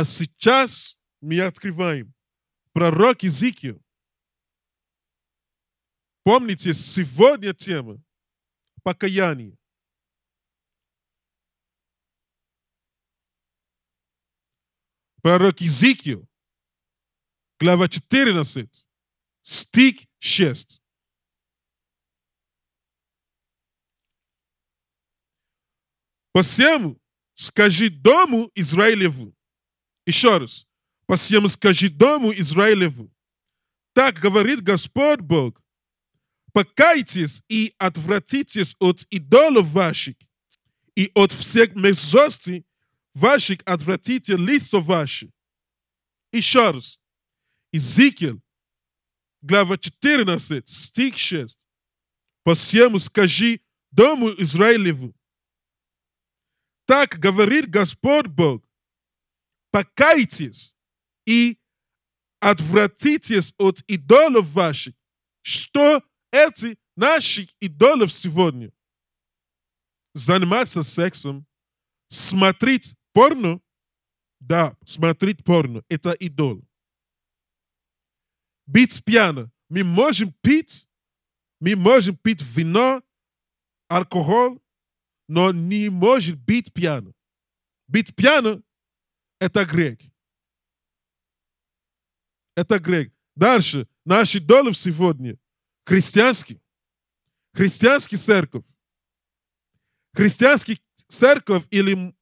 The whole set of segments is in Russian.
а сейчас мы открываем пророк Иезекиил. Помните, сегодня тема покаяние. Пророк Иезекиил, глава 14, стих 6. Посему скажи дому Израилеву, еще раз. Посему скажи дому Израилеву. Так говорит Господь Бог. Покайтесь и отвратитесь от идолов ваших и от всех мерзостей ваших отвратите лицо ваше. Еще раз. Изикель, глава 14, стих 6. Посему скажи дому Израилеву. Так говорит Господь Бог покайтесь и отвратитесь от идолов ваших, что эти наши идолы сегодня. Заниматься сексом, смотреть порно, да, смотреть порно, это идол. Быть пьяно, мы можем пить, мы можем пить вино, алкоголь, но не можем быть пьяно. Быть пьяно это греки. Это греки. Дальше. Наши долев сегодня христианский. Христианский церковь. Христианский церковь или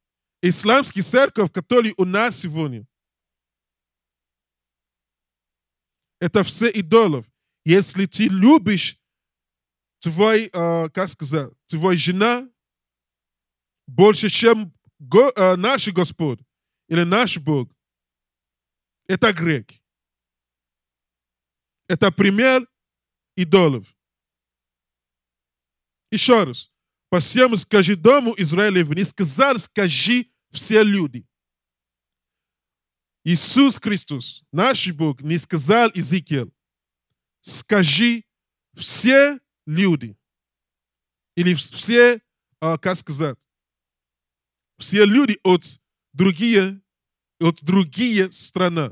исламский церковь, который у нас сегодня. Это все идолов. Если ты любишь твой, э, как сказать, твой жена больше, чем го, э, наш Господь, или наш Бог, это грек, Это пример идолов. Еще раз. Посему скажи дому Израилеву, не сказал, скажи все люди. Иисус Христос, наш Бог, не сказал Иезекиилу, скажи все люди. Или все, а, как сказать, все люди от другие, вот другие страны,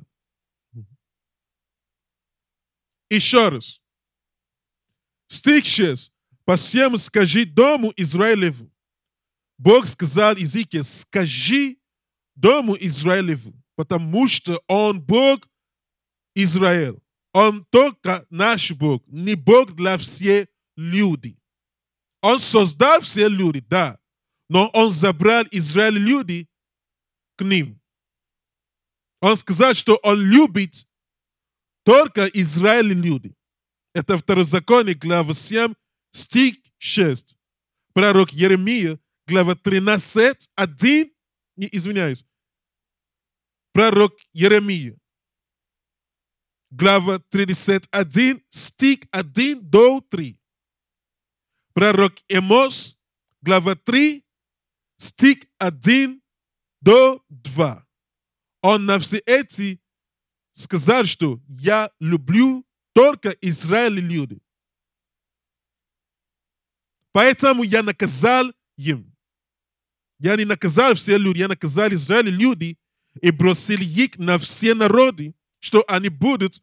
Еще раз. Стих 6. Посему скажи дому Израилеву. Бог сказал Иziке, скажи дому Израилеву, потому что он Бог Израиль. Он только наш Бог, не Бог для всех людей. Он создал все люди, да, но он забрал Израиль людей к ним. Он сказал, что он любит только Израиль люди. Это второзаконие, глава 7, стих 6. Пророк Еремия, глава 13, 1, не извиняюсь, пророк Еремия, глава 31, стих 1 до 3. Пророк Эмос, глава 3, стих 1 до 2. Он на все эти сказал, что я люблю только Израиль и люди. Поэтому я наказал им. Я не наказал все люди, я наказал Израиль и люди и бросил их на все народы, что они будут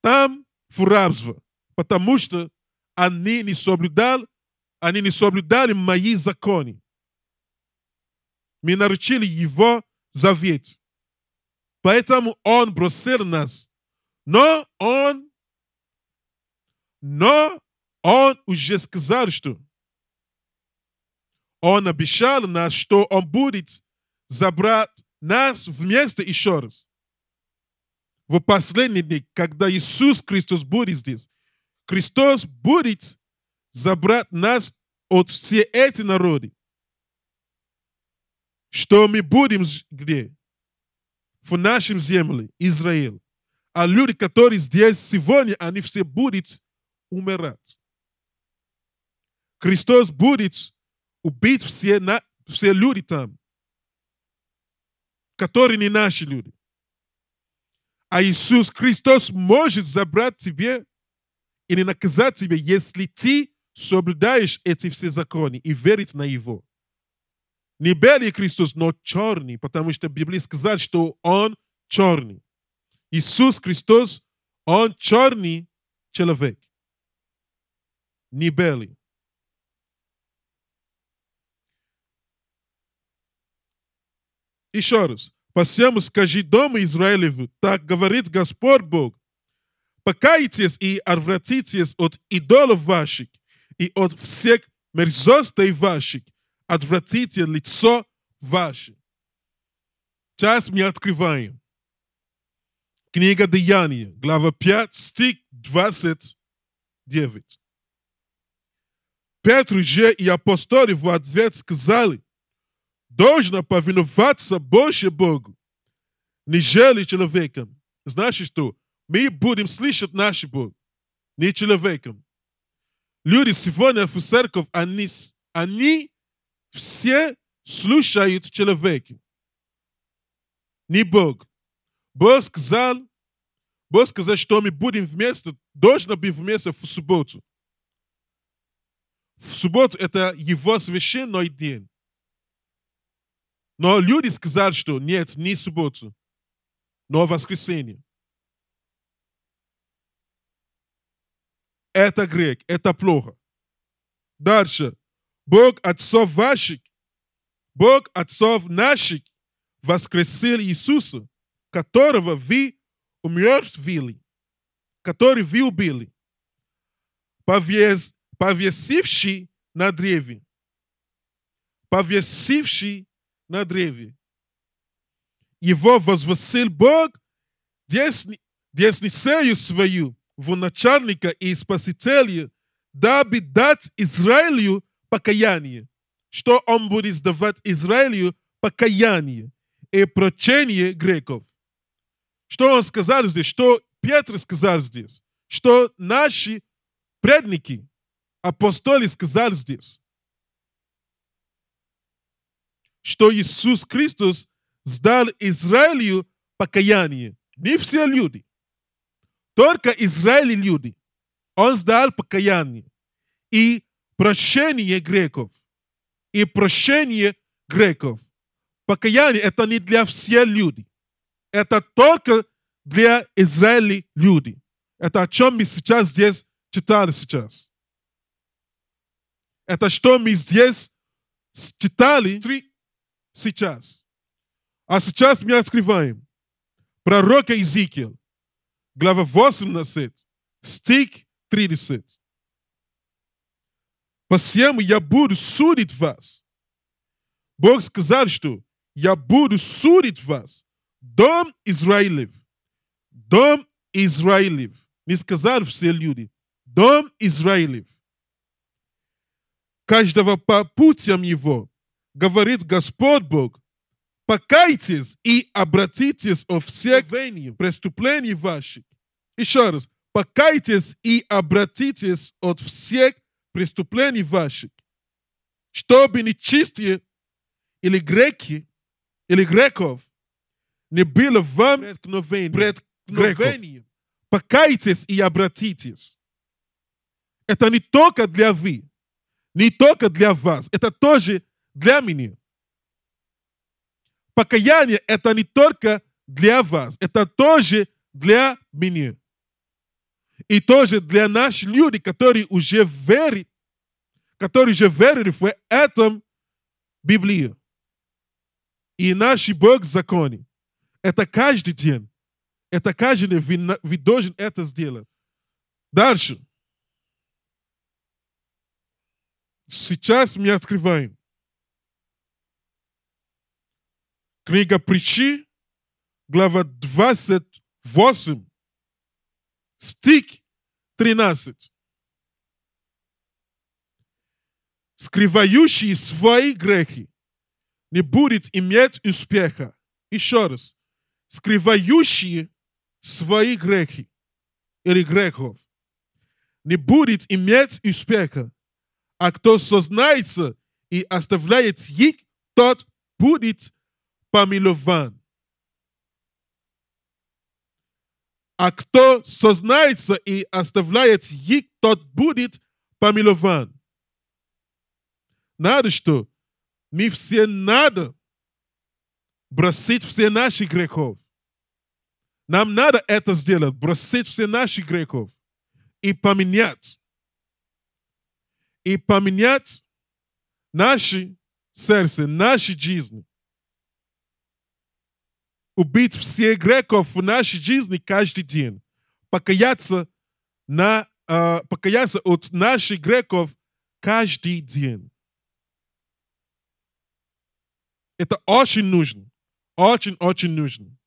там в рабство, потому что они не соблюдали, они не соблюдали мои законы мы нарушили его завет. Поэтому он бросил нас. Но он, но он уже сказал, что он обещал нас, что он будет забрать нас вместе еще раз. В последний день, когда Иисус Христос будет здесь, Христос будет забрать нас от всех этих народы что мы будем где? В нашем земле, Израиль. А люди, которые здесь сегодня, они все будут умирать. Христос будет убить все, на, все люди там, которые не наши люди. А Иисус Христос может забрать тебе и не наказать тебя, если ты соблюдаешь эти все законы и верить на Его. Не белый Христос, но черный, потому что Библия сказала, что Он черный. Иисус Христос, Он черный человек. Не белый. Еще раз. Посему скажи дому Израилеву, так говорит Господь Бог. Покайтесь и отвратитесь от идолов ваших и от всех мерзостей ваших, отвратите лицо ваше. Сейчас мы открываем. Книга Деяния, глава 5, стих 29. Петр же и апостолы в ответ сказали, должно повиноваться больше Богу, нежели человеком. Значит, что мы будем слышать наш Бог, не человеком. Люди сегодня в церковь, они, они все слушают человека, не Бог. Бог сказал, Бог сказал, что мы будем вместе, должны быть вместе в субботу. В субботу это его священный день. Но люди сказали, что нет, не субботу, но воскресенье. Это грех, это плохо. Дальше. Бог отцов ваших, Бог отцов наших воскресил Иисуса, которого вы умертвили, который вы убили, повес, повесивший на древе. Повесивший на древе. Его возвысил Бог десни, десницею свою в начальника и спасителя, дабы дать Израилю покаяние. Что он будет сдавать Израилю? Покаяние и прочение греков. Что он сказал здесь? Что Петр сказал здесь? Что наши предники, апостоли сказали здесь? Что Иисус Христос сдал Израилю покаяние. Не все люди. Только Израиль люди. Он сдал покаяние. И прощение греков и прощение греков. Покаяние – это не для всех людей. Это только для Израиля люди. Это о чем мы сейчас здесь читали сейчас. Это что мы здесь читали сейчас. А сейчас мы открываем пророка Иезекииля, глава 18, стих 30 по я буду судить вас. Бог сказал, что я буду судить вас. Дом Израилев. Дом Израилев. Не сказал все люди. Дом Израилев. Каждого по путям его, говорит Господь Бог, покайтесь и обратитесь о всех преступлений ваших. Еще раз. Покайтесь и обратитесь от всех преступлений ваших, чтобы нечистые или греки, или греков не было вам преткновением. преткновением. Покайтесь и обратитесь. Это не только для вы, не только для вас, это тоже для меня. Покаяние – это не только для вас, это тоже для меня. И тоже для нас люди, которые уже верят, которые уже верили в эту Библию. И наш Бог в законе. Это каждый день. Это каждый день вы, вы должен это сделать. Дальше. Сейчас мы открываем. Книга Причи глава 28 стык 13. Скрывающий свои грехи не будет иметь успеха. Еще раз. Скрывающий свои грехи или грехов не будет иметь успеха, а кто сознается и оставляет их, тот будет помилован. А кто сознается и оставляет их, тот будет помилован. Надо что? Мы все надо бросить все наши грехов. Нам надо это сделать, бросить все наши грехов и поменять. И поменять наши сердце, наши жизни убить всех греков в нашей жизни каждый день, покаяться, на, э, покаяться от наших греков каждый день. Это очень нужно. Очень-очень нужно.